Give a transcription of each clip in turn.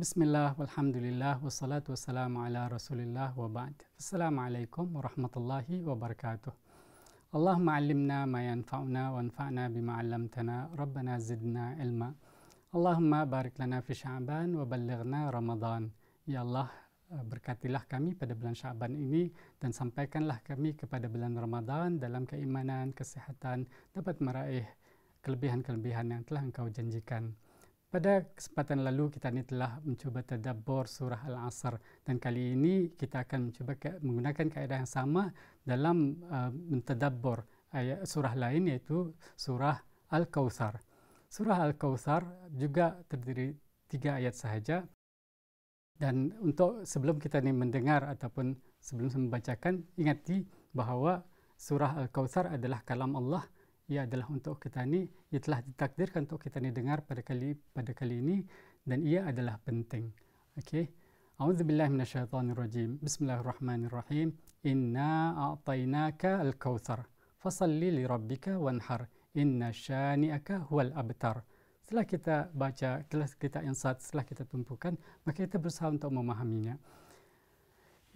Bismillah, walhamdulillah, wassalatu wassalamu ala rasulillah wa ba'd. Assalamualaikum warahmatullahi wabarakatuh. Allahumma alimna ma yanfa'una wa anfa'na bima'alamtana. Rabbana zidna ilma. Allahumma barik lana fi sya'ban wa balighna ramadhan. Ya Allah, eh, berkatilah kami pada bulan sya'ban ini dan sampaikanlah kami kepada bulan ramadhan dalam keimanan, kesehatan, dapat meraih kelebihan-kelebihan yang telah engkau janjikan. Pada kesempatan lalu kita ini telah mencuba tadabbur surah Al-Asr dan kali ini kita akan mencuba ke- menggunakan kaedah yang sama dalam uh, mentadabbur ayat eh, surah lain iaitu surah Al-Kautsar. Surah Al-Kautsar juga terdiri tiga ayat sahaja. Dan untuk sebelum kita ini mendengar ataupun sebelum saya membacakan ingati bahawa surah Al-Kautsar adalah kalam Allah ia adalah untuk kita ini ia telah ditakdirkan untuk kita ini dengar pada kali pada kali ini dan ia adalah penting okey A'udzu billahi minasyaitonir rajim. Bismillahirrahmanirrahim. Inna a'tainaka al-kautsar. Fasalli li rabbika wanhar. Inna shani'aka huwal abtar. Setelah kita baca, setelah kita insat, setelah kita tumpukan, maka kita berusaha untuk memahaminya.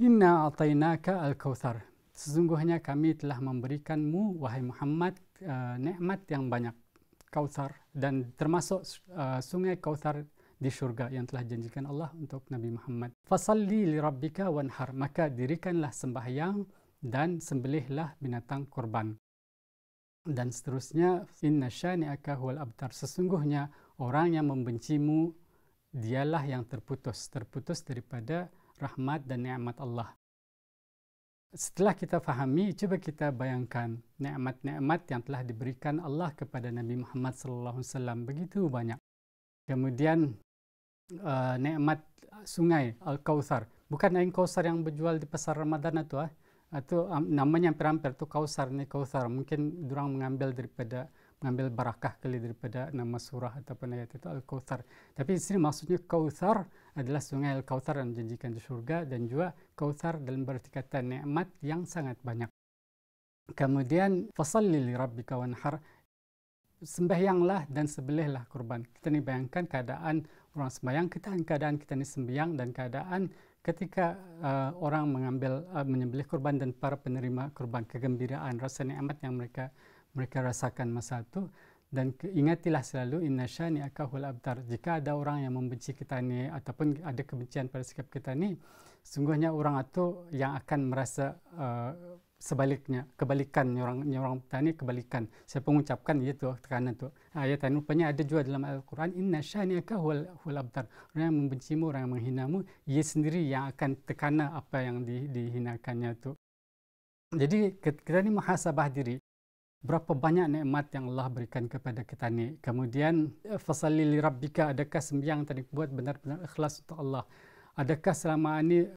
Inna a'tainaka al-kautsar sesungguhnya kami telah memberikanmu wahai Muhammad uh, nikmat yang banyak kausar dan termasuk uh, sungai kausar di syurga yang telah janjikan Allah untuk Nabi Muhammad. Fasalli li rabbika wanhar maka dirikanlah sembahyang dan sembelihlah binatang kurban. Dan seterusnya inna syani'aka huwal abtar sesungguhnya orang yang membencimu dialah yang terputus terputus daripada rahmat dan nikmat Allah setelah kita fahami cuba kita bayangkan nikmat-nikmat yang telah diberikan Allah kepada Nabi Muhammad sallallahu alaihi wasallam begitu banyak kemudian uh, nikmat sungai Al-Kautsar bukan air Kautsar yang berjual di pasar Ramadan itu ah uh, itu um, namanya hampir-hampir tu Kautsar ni Kautsar mungkin orang mengambil daripada mengambil barakah kali daripada nama surah ataupun ayat itu Al-Kawthar. Tapi di sini maksudnya Kawthar adalah sungai Al-Kawthar yang menjanjikan di syurga dan juga Kawthar dalam berarti kata nikmat yang sangat banyak. Kemudian, فَصَلِّ لِرَبِّكَ وَنْحَرْ Sembahyanglah dan sebelihlah kurban. Kita ni bayangkan keadaan orang sembahyang, kita keadaan kita ni sembahyang dan keadaan ketika uh, orang mengambil uh, menyembelih kurban dan para penerima kurban kegembiraan rasa nikmat yang mereka mereka rasakan masa itu dan ingatilah selalu inna syani akahul abtar jika ada orang yang membenci kita ni ataupun ada kebencian pada sikap kita ni sungguhnya orang itu yang akan merasa uh, sebaliknya kebalikan orang orang kita ni kebalikan saya mengucapkan itu tekanan tu ayat ha, ini rupanya ada juga dalam al-Quran inna syani akahul hul abtar orang yang membencimu orang yang menghina mu, ia sendiri yang akan terkena apa yang di, dihinakannya tu jadi kita ni muhasabah diri berapa banyak nikmat yang Allah berikan kepada kita ni. Kemudian eh, fasalli rabbika adakah sembahyang tadi buat benar-benar ikhlas untuk Allah? Adakah selama ini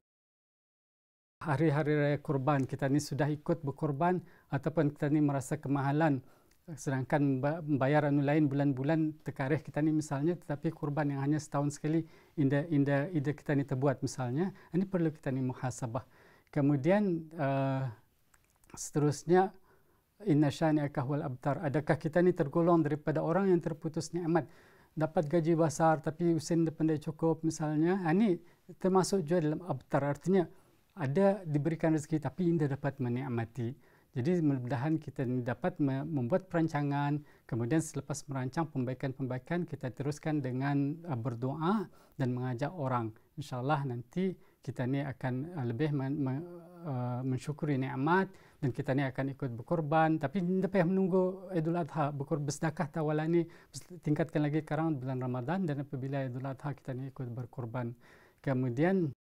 hari-hari raya kurban kita ni sudah ikut berkurban ataupun kita ni merasa kemahalan sedangkan membayar anu lain bulan-bulan tekarih kita ni misalnya tetapi kurban yang hanya setahun sekali inda inda ide kita ni terbuat misalnya ini perlu kita ni muhasabah. Kemudian uh, seterusnya inna syani'aka huwal abtar. Adakah kita ni tergolong daripada orang yang terputus nikmat? Dapat gaji besar tapi usin pendek cukup misalnya. Ini ha, termasuk juga dalam abtar. Artinya ada diberikan rezeki tapi anda dapat menikmati. Jadi mudah-mudahan kita ini dapat membuat perancangan. Kemudian selepas merancang pembaikan-pembaikan, kita teruskan dengan uh, berdoa dan mengajak orang. InsyaAllah nanti kita ni akan uh, lebih uh, mensyukuri nikmat dan kita ni akan ikut berkorban tapi kita payah menunggu Idul Adha berkorban bersedekah tawala ni tingkatkan lagi sekarang bulan Ramadan dan apabila Idul Adha kita ni ikut berkorban kemudian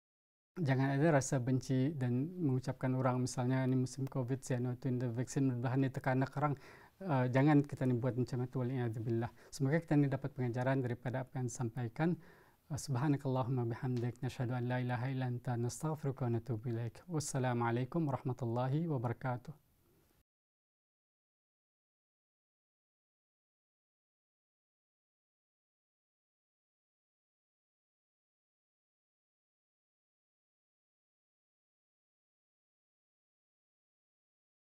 jangan ada rasa benci dan mengucapkan orang misalnya ini musim covid saya nak tu the vaksin berbahan ni tekan nak orang uh, eh, jangan kita ni buat macam itu walaupun semoga kita ni dapat pengajaran daripada apa yang disampaikan سبحانك اللهم بحمدك نشهد أن لا إله إلا أنت نستغفرك ونتوب إليك والسلام عليكم ورحمة الله وبركاته